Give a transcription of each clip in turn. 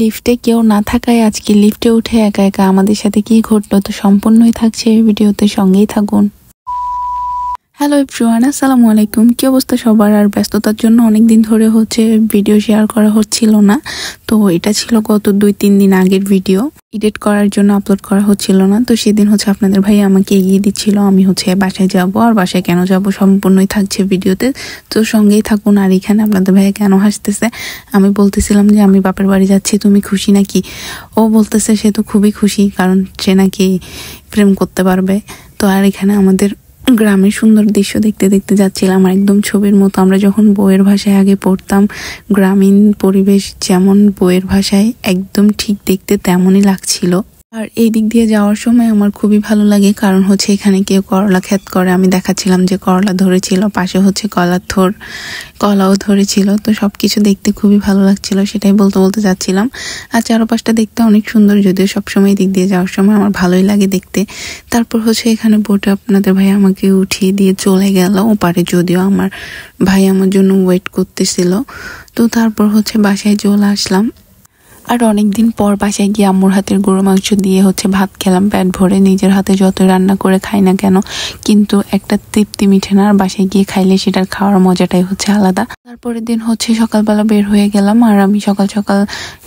লিফটে কেউ না থাকায় আজকে লিফটে উঠে একা একা আমাদের সাথে কি ঘটলো তো সম্পূর্ণই থাকছে ভিডিওতে সঙ্গেই থাকুন হ্যালো এভরিওয়ান আসসালামু আলাইকুম কী অবস্থা সবার আর ব্যস্ততার জন্য অনেক দিন ধরে হচ্ছে ভিডিও শেয়ার করা হচ্ছিল না তো এটা ছিল গত দুই তিন দিন আগের ভিডিও এডিট করার জন্য আপলোড করা হচ্ছিল না তো সেদিন হচ্ছে আপনাদের ভাই আমাকে এগিয়ে দিচ্ছিল আমি হচ্ছে বাসায় যাব আর বাসায় কেন যাব সম্পূর্ণই থাকছে ভিডিওতে তো সঙ্গেই থাকুন আর এখানে আপনাদের ভাইয়া কেন হাসতেছে আমি বলতেছিলাম যে আমি বাপের বাড়ি যাচ্ছি তুমি খুশি নাকি ও বলতেছে সে তো খুবই খুশি কারণ সে নাকি প্রেম করতে পারবে তো আর এখানে আমাদের গ্রামের সুন্দর দৃশ্য দেখতে দেখতে যাচ্ছিলাম আর একদম ছবির মতো আমরা যখন বইয়ের ভাষায় আগে পড়তাম গ্রামীণ পরিবেশ যেমন বইয়ের ভাষায় একদম ঠিক দেখতে তেমনই লাগছিল আর এই দিক দিয়ে যাওয়ার সময় আমার খুবই ভালো লাগে কারণ হচ্ছে এখানে কেউ করলা ক্ষেত করে আমি দেখাচ্ছিলাম যে করলা ধরেছিল পাশে হচ্ছে কলার থোর কলাও ধরেছিল তো সব কিছু দেখতে খুবই ভালো লাগছিল সেটাই বলতে বলতে যাচ্ছিলাম আর চারপাশটা দেখতে অনেক সুন্দর যদিও সবসময় দিক দিয়ে যাওয়ার সময় আমার ভালোই লাগে দেখতে তারপর হচ্ছে এখানে বোটে আপনাদের ভাই আমাকে উঠিয়ে দিয়ে চলে গেল ওপারে যদিও আমার ভাই আমার জন্য ওয়েট করতেছিল তো তারপর হচ্ছে বাসায় চলে আসলাম আর অনেক দিন পর বাসায় গিয়ে আম্মুর হাতের গরু মাংস দিয়ে হচ্ছে ভাত খেলাম প্যাট ভরে নিজের হাতে যত রান্না করে খাই না কেন কিন্তু একটা তৃপ্তি মিঠে না আর বাসায় গিয়ে খাইলে সেটার খাওয়ার মজাটাই হচ্ছে আলাদা তারপরের দিন হচ্ছে সকালবেলা বের হয়ে গেলাম আর আমি সকাল সকাল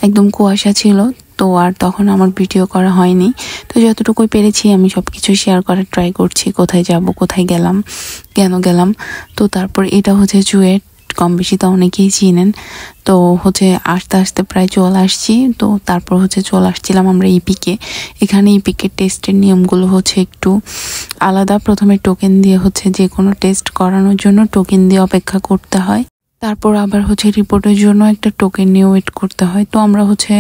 একদম কুয়াশা ছিল তো আর তখন আমার ভিডিও করা হয়নি তো যতটুকুই পেরেছি আমি সব কিছু শেয়ার করার ট্রাই করছি কোথায় যাব কোথায় গেলাম কেন গেলাম তো তারপর এটা হচ্ছে জুয়েট কম বেশি তো অনেকেই চিনেন তো হচ্ছে আস্তে আস্তে প্রায় চলে আসছি তো তারপর হচ্ছে চলে আসছিলাম আমরা ইপিকে e এখানে ইপিকে e টেস্টের নিয়মগুলো হচ্ছে একটু আলাদা প্রথমে টোকেন দিয়ে হচ্ছে যে কোনো টেস্ট করানোর জন্য টোকেন দিয়ে অপেক্ষা করতে হয় তারপর আবার হচ্ছে রিপোর্টের জন্য একটা টোকেন নিয়ে ওয়েট করতে হয় তো আমরা হচ্ছে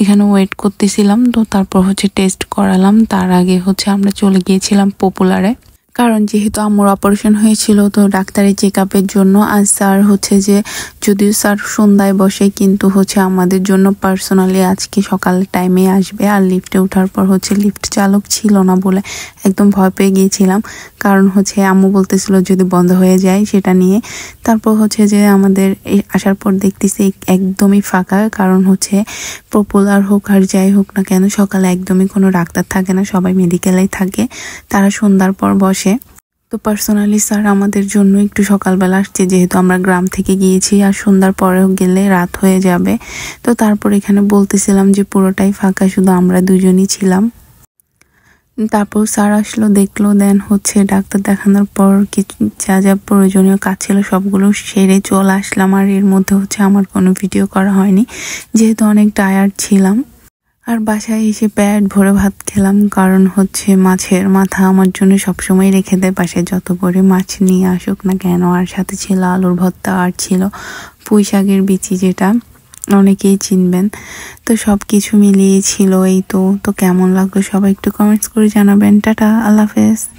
এখানে ওয়েট করতেছিলাম তো তারপর হচ্ছে টেস্ট করালাম তার আগে হচ্ছে আমরা চলে গিয়েছিলাম পপুলারে কারণ যেহেতু আমার অপারেশন হয়েছিল তো ডাক্তারের চেক আপের জন্য আর স্যার হচ্ছে যে যদিও স্যার সন্ধ্যায় বসে কিন্তু হচ্ছে আমাদের জন্য পার্সোনালি আজকে সকাল টাইমে আসবে আর লিফটে ওঠার পর হচ্ছে লিফট চালক ছিল না বলে একদম ভয় পেয়ে গিয়েছিলাম কারণ হচ্ছে আম্মু বলতেছিল যদি বন্ধ হয়ে যায় সেটা নিয়ে তারপর হচ্ছে যে আমাদের আসার পর দেখতেছি একদমই ফাঁকা কারণ হচ্ছে পপুলার হোক আর যাই হোক না কেন সকালে একদমই কোনো ডাক্তার থাকে না সবাই মেডিকেলেই থাকে তারা সন্ধ্যার পর বসে এসে তো পার্সোনালি স্যার আমাদের জন্য একটু সকালবেলা আসছে যেহেতু আমরা গ্রাম থেকে গিয়েছি আর সন্ধ্যার পরে গেলে রাত হয়ে যাবে তো তারপর এখানে বলতেছিলাম যে পুরোটাই ফাঁকা শুধু আমরা দুজনই ছিলাম তারপর স্যার আসলো দেখলো দেন হচ্ছে ডাক্তার দেখানোর পর কিছু যা যা প্রয়োজনীয় কাজ ছিল সবগুলো সেরে চলে আসলাম আর এর মধ্যে হচ্ছে আমার কোনো ভিডিও করা হয়নি যেহেতু অনেক টায়ার্ড ছিলাম আর বাসায় এসে প্যাট ভরে ভাত খেলাম কারণ হচ্ছে মাছের মাথা আমার জন্য সবসময় রেখে দেয় বাসায় যত করে মাছ নিয়ে আসুক না কেন আর সাথে ছিল আলুর ভর্তা আর ছিল পুঁই শাকের বিচি যেটা অনেকেই চিনবেন তো সব কিছু মিলিয়ে ছিল এই তো তো কেমন লাগলো সবাই একটু কমেন্টস করে জানাবেন টাটা আল্লাহ হাফেজ